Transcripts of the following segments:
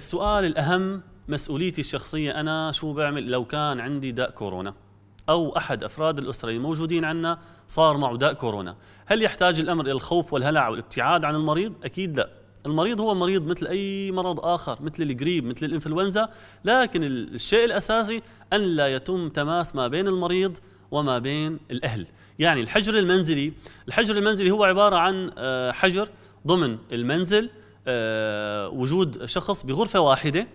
السؤال الأهم مسؤوليتي الشخصية أنا شو بعمل لو كان عندي داء كورونا أو أحد أفراد الأسرة الموجودين عنا صار معه داء كورونا هل يحتاج الأمر إلى الخوف والهلع والابتعاد عن المريض؟ أكيد لا المريض هو مريض مثل أي مرض آخر مثل الجريب مثل الإنفلونزا لكن الشيء الأساسي أن لا يتم تماس ما بين المريض وما بين الأهل يعني الحجر المنزلي الحجر المنزلي هو عبارة عن آه، حجر ضمن المنزل آه، وجود شخص بغرفه واحده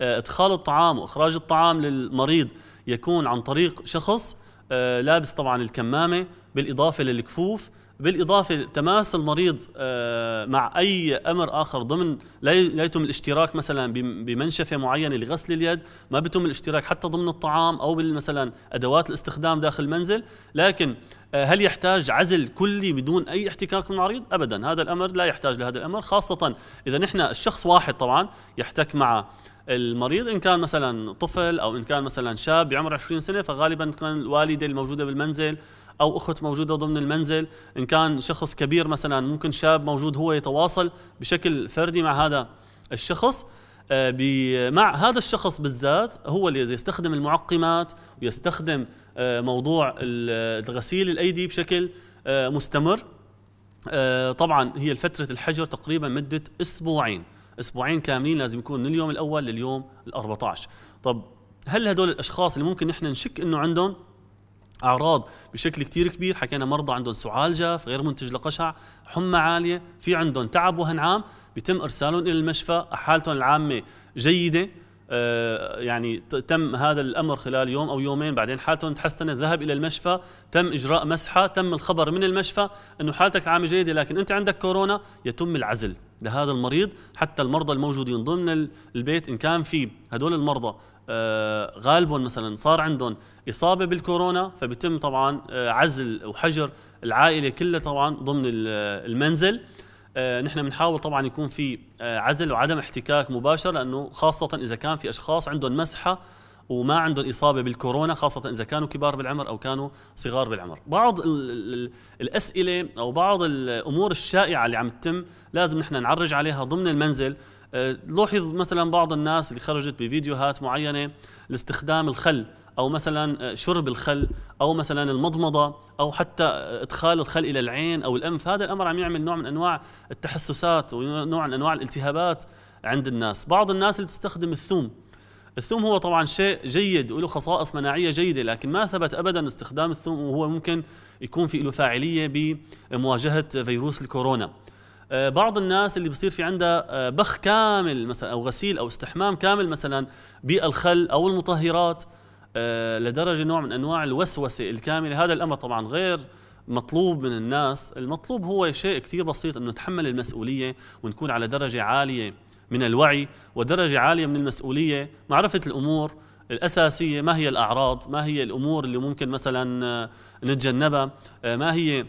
آه، ادخال الطعام واخراج الطعام للمريض يكون عن طريق شخص آه، لابس طبعا الكمامه بالاضافه للكفوف بالاضافه تماس المريض آه، مع اي امر اخر ضمن لا يتم الاشتراك مثلا بمنشفه معينه لغسل اليد، ما بيتم الاشتراك حتى ضمن الطعام او مثلا ادوات الاستخدام داخل المنزل، لكن آه، هل يحتاج عزل كلي بدون اي احتكاك من المريض؟ ابدا هذا الامر لا يحتاج لهذا الامر خاصه اذا نحن الشخص واحد طبعا يحتك مع المريض ان كان مثلا طفل او ان كان مثلا شاب بعمر 20 سنه فغالبا كان الوالده الموجوده بالمنزل او اخت موجوده ضمن المنزل ان كان شخص كبير مثلا ممكن شاب موجود هو يتواصل بشكل فردي مع هذا الشخص آه، مع هذا الشخص بالذات هو اللي يستخدم المعقمات ويستخدم آه، موضوع غسيل الايدي بشكل آه، مستمر طبعا هي فتره الحجر تقريبا مده اسبوعين اسبوعين كاملين لازم يكون من اليوم الاول لليوم ال14 طب هل هدول الاشخاص اللي ممكن نحن نشك انه عندهم اعراض بشكل كتير كبير حكينا مرضى عندهم سعال جاف غير منتج لقشع حمى عاليه في عندهم تعب وهن عام بيتم ارسالهم الى المشفى حالتهم العامه جيده آه، يعني تم هذا الامر خلال يوم او يومين بعدين حالتهم تحسنت ذهب الى المشفى تم اجراء مسحه تم الخبر من المشفى انه حالتك العامه جيده لكن انت عندك كورونا يتم العزل لهذا المريض حتى المرضى الموجودين ضمن البيت إن كان في هدول المرضى آه، غالبهم مثلا صار عندهم إصابة بالكورونا فبيتم طبعا آه، عزل وحجر العائلة كلها طبعا ضمن المنزل آه، نحن بنحاول طبعا يكون في عزل وعدم احتكاك مباشر لأنه خاصة إذا كان في أشخاص عندهم مسحة وما عنده الإصابة بالكورونا خاصة إذا كانوا كبار بالعمر أو كانوا صغار بالعمر بعض الأسئلة أو بعض الأمور الشائعة اللي عم تتم لازم نحن نعرج عليها ضمن المنزل آه، لوحظ مثلا بعض الناس اللي خرجت بفيديوهات معينة لاستخدام الخل او مثلا آه، شرب الخل او مثلا المضمضه او حتى آه، ادخال الخل الى العين او الانف هذا الامر عم يعمل نوع من انواع التحسسات ونوع من انواع الالتهابات عند الناس بعض الناس اللي بتستخدم الثوم الثوم هو طبعا شيء جيد وله خصائص مناعية جيدة لكن ما ثبت أبدا استخدام الثوم وهو ممكن يكون في له فاعلية بمواجهة فيروس الكورونا آه، بعض الناس اللي بصير في عندها آه، بخ كامل مثلا أو غسيل أو استحمام كامل مثلا بالخل أو المطهرات آه، لدرجة نوع من أنواع الوسوسة الكاملة هذا الأمر طبعا غير مطلوب من الناس المطلوب هو شيء كثير بسيط أنه نتحمل المسؤولية ونكون على درجة عالية من الوعي ودرجة عالية من المسؤولية معرفة الأمور الأساسية ما هي الأعراض ما هي الأمور اللي ممكن مثلا آه، نتجنبها آه، ما هي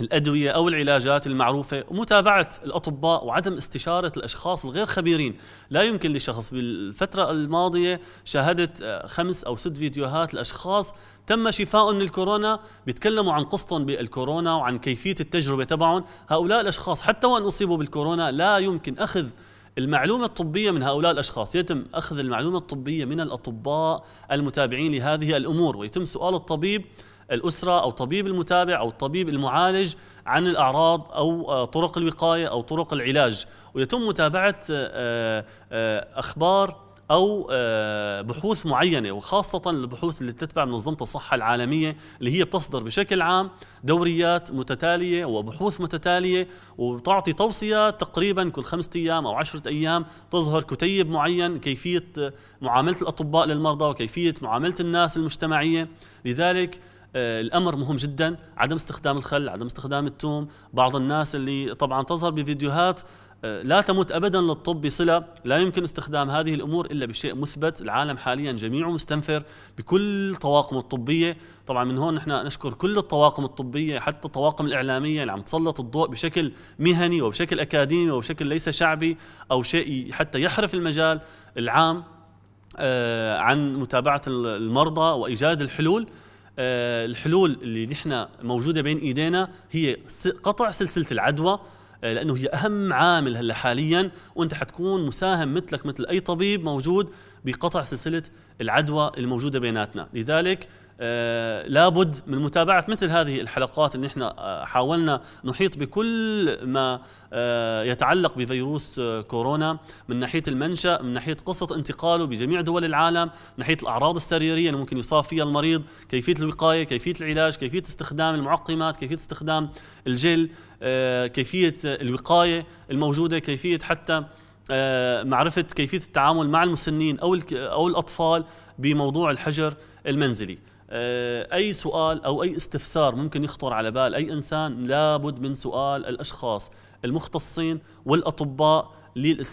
الأدوية أو العلاجات المعروفة ومتابعة الأطباء وعدم استشارة الأشخاص الغير خبيرين لا يمكن لشخص بالفترة الماضية شاهدت آه، خمس أو ست فيديوهات لأشخاص تم شفاء من الكورونا بيتكلموا عن قصتهم بالكورونا وعن كيفية التجربة تبعهم هؤلاء الأشخاص حتى وإن أصيبوا بالكورونا لا يمكن أخذ المعلومة الطبية من هؤلاء الأشخاص يتم أخذ المعلومة الطبية من الأطباء المتابعين لهذه الأمور ويتم سؤال الطبيب الأسرة أو طبيب المتابع أو الطبيب المعالج عن الأعراض أو آه، طرق الوقاية أو طرق العلاج ويتم متابعة آه، آه، أخبار او آه، بحوث معينه وخاصه البحوث اللي تتبع منظمه الصحه العالميه اللي هي بتصدر بشكل عام دوريات متتاليه وبحوث متتاليه وبتعطي توصيات تقريبا كل خمسة ايام او عشرة ايام تظهر كتيب معين كيفيه آه، معامله الاطباء للمرضى وكيفيه معامله الناس المجتمعيه لذلك آه، الامر مهم جدا عدم استخدام الخل عدم استخدام التوم بعض الناس اللي طبعا تظهر بفيديوهات أه، لا تمت ابدا للطب بصله، لا يمكن استخدام هذه الامور الا بشيء مثبت، العالم حاليا جميعه مستنفر بكل طواقم الطبيه، طبعا من هون نحن نشكر كل الطواقم الطبيه حتى الطواقم الاعلاميه اللي عم تسلط الضوء بشكل مهني وبشكل اكاديمي وبشكل ليس شعبي او شيء حتى يحرف المجال العام أه، عن متابعه المرضى وايجاد الحلول. أه، الحلول اللي نحن موجوده بين ايدينا هي قطع سلسله العدوى آه، لانه هي اهم عامل هلا حاليا وانت حتكون مساهم مثلك مثل اي طبيب موجود بقطع سلسله العدوى الموجوده بيناتنا لذلك آه لابد من متابعه مثل هذه الحلقات اللي نحن آه، حاولنا نحيط بكل ما آه يتعلق بفيروس آه كورونا من ناحيه المنشا من ناحيه قصه انتقاله بجميع دول العالم من ناحيه الاعراض السريريه اللي ممكن يصاب فيها المريض كيفيه الوقايه كيفيه العلاج كيفيه استخدام المعقمات كيفيه استخدام الجل آه، كيفيه الوقايه الموجوده كيفيه حتى آه، معرفه كيفيه التعامل مع المسنين او او الاطفال بموضوع الحجر المنزلي آه، اي سؤال او اي استفسار ممكن يخطر على بال اي انسان لابد من سؤال الاشخاص المختصين والاطباء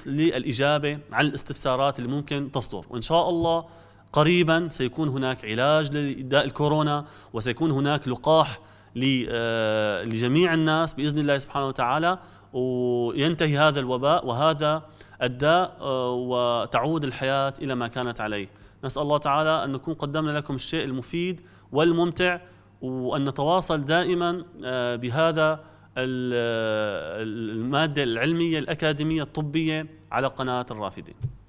للاجابه عن الاستفسارات اللي ممكن تصدر وان شاء الله قريبا سيكون هناك علاج لداء الكورونا وسيكون هناك لقاح آه، لجميع الناس باذن الله سبحانه وتعالى وينتهي هذا الوباء وهذا الداء آه، وتعود الحياة إلى ما كانت عليه نسأل الله تعالى أن نكون قدمنا لكم الشيء المفيد والممتع وأن نتواصل دائما آه، بهذا آه، المادة العلمية الأكاديمية الطبية على قناة الرافدين